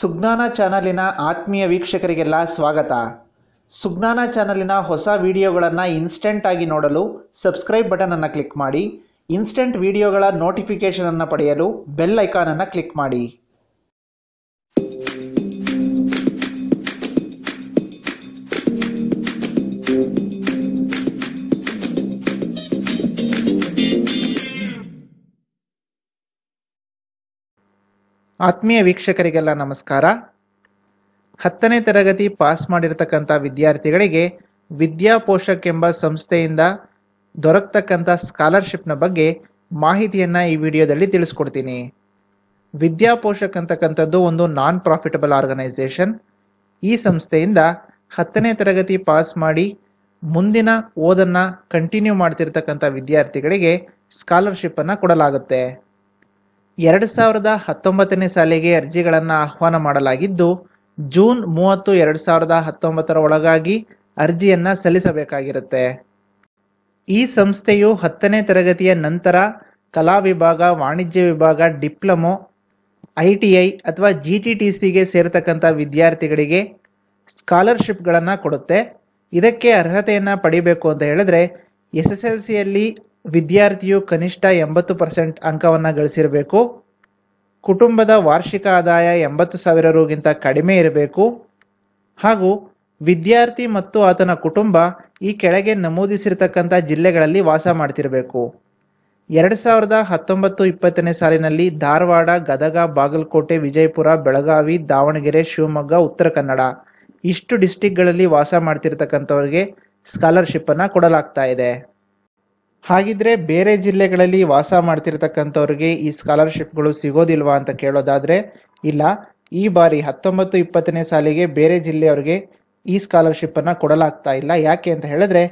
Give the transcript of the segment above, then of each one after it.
ಸುಜ್ಞಾನ ಚಾನಲಿನ ಆತ್ಮೀಯ ವೀಕ್ಷಕರಿಗೆಲ್ಲ ಸ್ವಾಗತ ಸುಜ್ಞಾನ ಚಾನಲಿನ ಹೊಸ ವಿಡಿಯೋಗಳನ್ನು ಆಗಿ ನೋಡಲು ಸಬ್ಸ್ಕ್ರೈಬ್ ಬಟನನ್ನು ಕ್ಲಿಕ್ ಮಾಡಿ ಇನ್ಸ್ಟೆಂಟ್ ವಿಡಿಯೋಗಳ ನೋಟಿಫಿಕೇಷನನ್ನು ಪಡೆಯಲು ಬೆಲ್ ಐಕಾನನ್ನು ಕ್ಲಿಕ್ ಮಾಡಿ ಆತ್ಮೀಯ ವೀಕ್ಷಕರಿಗೆಲ್ಲ ನಮಸ್ಕಾರ ಹತ್ತನೇ ತರಗತಿ ಪಾಸ್ ಮಾಡಿರತಕ್ಕಂಥ ವಿದ್ಯಾರ್ಥಿಗಳಿಗೆ ವಿದ್ಯಾ ಪೋಷಕ್ ಎಂಬ ಸಂಸ್ಥೆಯಿಂದ ದೊರಕ್ತಕ್ಕಂಥ ಸ್ಕಾಲರ್ಶಿಪ್ನ ಬಗ್ಗೆ ಮಾಹಿತಿಯನ್ನು ಈ ವಿಡಿಯೋದಲ್ಲಿ ತಿಳಿಸ್ಕೊಡ್ತೀನಿ ವಿದ್ಯಾ ಪೋಷಕ್ ಅಂತಕ್ಕಂಥದ್ದು ಒಂದು ನಾನ್ ಪ್ರಾಫಿಟಬಲ್ ಆರ್ಗನೈಸೇಷನ್ ಈ ಸಂಸ್ಥೆಯಿಂದ ಹತ್ತನೇ ತರಗತಿ ಪಾಸ್ ಮಾಡಿ ಮುಂದಿನ ಓದನ್ನು ಕಂಟಿನ್ಯೂ ಮಾಡ್ತಿರ್ತಕ್ಕಂಥ ವಿದ್ಯಾರ್ಥಿಗಳಿಗೆ ಸ್ಕಾಲರ್ಶಿಪ್ಪನ್ನು ಕೊಡಲಾಗುತ್ತೆ ಎರಡು ಸಾವಿರದ ಹತ್ತೊಂಬತ್ತನೇ ಸಾಲಿಗೆ ಅರ್ಜಿಗಳನ್ನು ಆಹ್ವಾನ ಮಾಡಲಾಗಿದ್ದು ಜೂನ್ ಮೂವತ್ತು ಎರಡು ಸಾವಿರದ ಹತ್ತೊಂಬತ್ತರ ಒಳಗಾಗಿ ಅರ್ಜಿಯನ್ನು ಸಲ್ಲಿಸಬೇಕಾಗಿರುತ್ತೆ ಈ ಸಂಸ್ಥೆಯು ಹತ್ತನೇ ತರಗತಿಯ ನಂತರ ಕಲಾ ವಿಭಾಗ ವಾಣಿಜ್ಯ ವಿಭಾಗ ಡಿಪ್ಲೊಮೊ ಐ ಟಿ ಐ ಅಥವಾ ಜಿ ಟಿ ಟಿ ಸಿಗೆ ಸೇರತಕ್ಕಂಥ ವಿದ್ಯಾರ್ಥಿಗಳಿಗೆ ಸ್ಕಾಲರ್ಶಿಪ್ಗಳನ್ನು ಕೊಡುತ್ತೆ ಇದಕ್ಕೆ ಅರ್ಹತೆಯನ್ನು ಪಡಿಬೇಕು ಅಂತ ಹೇಳಿದ್ರೆ ಎಸ್ ಎಸ್ ಎಲ್ ಸಿಯಲ್ಲಿ ವಿದ್ಯಾರ್ಥಿಯು ಕನಿಷ್ಠ ಎಂಬತ್ತು ಪರ್ಸೆಂಟ್ ಅಂಕವನ್ನು ಗಳಿಸಿರಬೇಕು ಕುಟುಂಬದ ವಾರ್ಷಿಕ ಆದಾಯ ಎಂಬತ್ತು ಸಾವಿರ ರೂಗಿಂತ ಕಡಿಮೆ ಇರಬೇಕು ಹಾಗೂ ವಿದ್ಯಾರ್ಥಿ ಮತ್ತು ಆತನ ಕುಟುಂಬ ಈ ಕೆಳಗೆ ನಮೂದಿಸಿರ್ತಕ್ಕಂಥ ಜಿಲ್ಲೆಗಳಲ್ಲಿ ವಾಸ ಮಾಡ್ತಿರಬೇಕು ಎರಡು ಸಾವಿರದ ಹತ್ತೊಂಬತ್ತು ಇಪ್ಪತ್ತನೇ ಸಾಲಿನಲ್ಲಿ ಧಾರವಾಡ ಗದಗ ಬಾಗಲಕೋಟೆ ವಿಜಯಪುರ ಬೆಳಗಾವಿ ದಾವಣಗೆರೆ ಶಿವಮೊಗ್ಗ ಉತ್ತರ ಕನ್ನಡ ಇಷ್ಟು ಡಿಸ್ಟಿಕ್ಗಳಲ್ಲಿ ವಾಸ ಮಾಡ್ತಿರ್ತಕ್ಕಂಥವ್ರಿಗೆ ಸ್ಕಾಲರ್ಶಿಪ್ಪನ್ನು ಕೊಡಲಾಗ್ತಾ ಇದೆ ಹಾಗಿದ್ರೆ ಬೇರೆ ಜಿಲ್ಲೆಗಳಲ್ಲಿ ವಾಸ ಮಾಡ್ತಿರ್ತಕ್ಕಂಥವ್ರಿಗೆ ಈ ಸ್ಕಾಲರ್ಶಿಪ್ಗಳು ಸಿಗೋದಿಲ್ವಾ ಅಂತ ಕೇಳೋದಾದ್ರೆ ಇಲ್ಲ ಈ ಬಾರಿ ಹತ್ತೊಂಬತ್ತು ಇಪ್ಪತ್ತನೇ ಸಾಲಿಗೆ ಬೇರೆ ಜಿಲ್ಲೆಯವ್ರಿಗೆ ಈ ಸ್ಕಾಲರ್ಶಿಪ್ಪನ್ನು ಕೊಡಲಾಗ್ತಾ ಇಲ್ಲ ಯಾಕೆ ಅಂತ ಹೇಳಿದ್ರೆ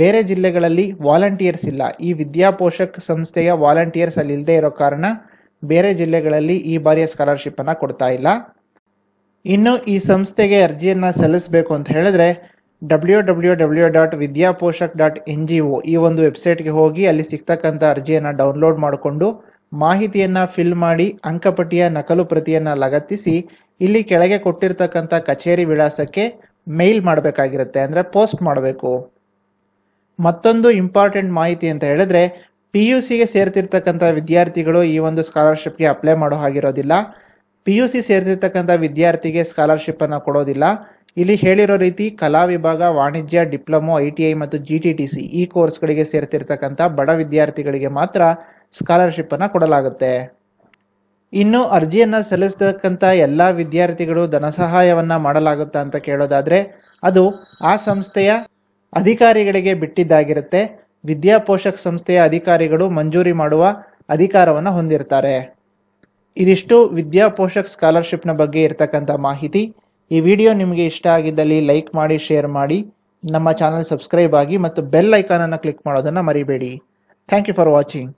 ಬೇರೆ ಜಿಲ್ಲೆಗಳಲ್ಲಿ ವಾಲಂಟಿಯರ್ಸ್ ಇಲ್ಲ ಈ ವಿದ್ಯಾಪೋಷಕ್ ಸಂಸ್ಥೆಯ ವಾಲಂಟಿಯರ್ಸ್ ಅಲ್ಲಿ ಇಲ್ಲದೆ ಇರೋ ಕಾರಣ ಬೇರೆ ಜಿಲ್ಲೆಗಳಲ್ಲಿ ಈ ಬಾರಿಯ ಸ್ಕಾಲರ್ಶಿಪ್ಪನ್ನು ಕೊಡ್ತಾ ಇಲ್ಲ ಇನ್ನು ಈ ಸಂಸ್ಥೆಗೆ ಅರ್ಜಿಯನ್ನು ಸಲ್ಲಿಸಬೇಕು ಅಂತ ಹೇಳಿದ್ರೆ W W W dot Vidyaposhak dot N G O ಈ ಒಂದು ವೆಬ್ಸೈಟ್ಗೆ ಹೋಗಿ ಅಲ್ಲಿ ಸಿಗ್ತಕ್ಕಂಥ ಅರ್ಜಿಯನ್ನು ಡೌನ್ಲೋಡ್ ಮಾಡಿಕೊಂಡು ಮಾಹಿತಿಯನ್ನು ಫಿಲ್ ಮಾಡಿ ಅಂಕಪಟ್ಟಿಯ ನಕಲು ಪ್ರತಿಯನ್ನು ಲಗತ್ತಿಸಿ ಇಲ್ಲಿ ಕೆಳಗೆ ಕೊಟ್ಟಿರ್ತಕ್ಕಂಥ ಕಚೇರಿ ವಿಳಾಸಕ್ಕೆ ಮೇಲ್ ಮಾಡಬೇಕಾಗಿರುತ್ತೆ ಅಂದರೆ ಪೋಸ್ಟ್ ಮಾಡಬೇಕು ಮತ್ತೊಂದು ಇಂಪಾರ್ಟೆಂಟ್ ಮಾಹಿತಿ ಅಂತ ಹೇಳಿದ್ರೆ ಪಿ ಯು ಸಿಗೆ ಸೇರ್ತಿರ್ತಕ್ಕಂಥ ವಿದ್ಯಾರ್ಥಿಗಳು ಈ ಒಂದು ಸ್ಕಾಲರ್ಶಿಪ್ಗೆ ಅಪ್ಲೈ ಮಾಡೋ ಹಾಗಿರೋದಿಲ್ಲ ಪಿ ಯು ಸಿ ಸೇರ್ತಿರ್ತಕ್ಕಂಥ ವಿದ್ಯಾರ್ಥಿಗೆ ಸ್ಕಾಲರ್ಶಿಪ್ಪನ್ನು ಕೊಡೋದಿಲ್ಲ ಇಲ್ಲಿ ಹೇಳಿರೋ ರೀತಿ ಕಲಾ ವಿಭಾಗ ವಾಣಿಜ್ಯ ಡಿಪ್ಲೊಮೊ ಐ ಟಿ ಐ ಮತ್ತು ಜಿ ಟಿ ಟಿ ಸಿ ಈ ಕೋರ್ಸ್ಗಳಿಗೆ ಸೇರ್ತಿರ್ತಕ್ಕಂಥ ಬಡ ವಿದ್ಯಾರ್ಥಿಗಳಿಗೆ ಮಾತ್ರ ಸ್ಕಾಲರ್ಶಿಪ್ ಅನ್ನು ಕೊಡಲಾಗುತ್ತೆ ಇನ್ನು ಅರ್ಜಿಯನ್ನು ಸಲ್ಲಿಸತಕ್ಕಂಥ ಎಲ್ಲ ವಿದ್ಯಾರ್ಥಿಗಳು ಧನ ಸಹಾಯವನ್ನು ಮಾಡಲಾಗುತ್ತಾ ಅಂತ ಕೇಳೋದಾದರೆ ಅದು ಆ ಸಂಸ್ಥೆಯ ಅಧಿಕಾರಿಗಳಿಗೆ ಬಿಟ್ಟಿದ್ದಾಗಿರುತ್ತೆ ವಿದ್ಯಾ ಪೋಷಕ್ ಸಂಸ್ಥೆಯ ಅಧಿಕಾರಿಗಳು ಮಂಜೂರಿ ಮಾಡುವ ಅಧಿಕಾರವನ್ನು ಹೊಂದಿರ್ತಾರೆ ಇದಿಷ್ಟು ವಿದ್ಯಾ ಪೋಷಕ್ ಸ್ಕಾಲರ್ಶಿಪ್ನ ಬಗ್ಗೆ ಇರತಕ್ಕಂಥ ಮಾಹಿತಿ ಈ ವಿಡಿಯೋ ನಿಮಗೆ ಇಷ್ಟ ಆಗಿದ್ದಲ್ಲಿ ಲೈಕ್ ಮಾಡಿ ಶೇರ್ ಮಾಡಿ ನಮ್ಮ ಚಾನಲ್ ಸಬ್ಸ್ಕ್ರೈಬ್ ಆಗಿ ಮತ್ತು ಬೆಲ್ ಐಕಾನನ್ನು ಕ್ಲಿಕ್ ಮಾಡೋದನ್ನು ಮರಿಬೇಡಿ ಥ್ಯಾಂಕ್ ಯು ಫಾರ್ ವಾಚಿಂಗ್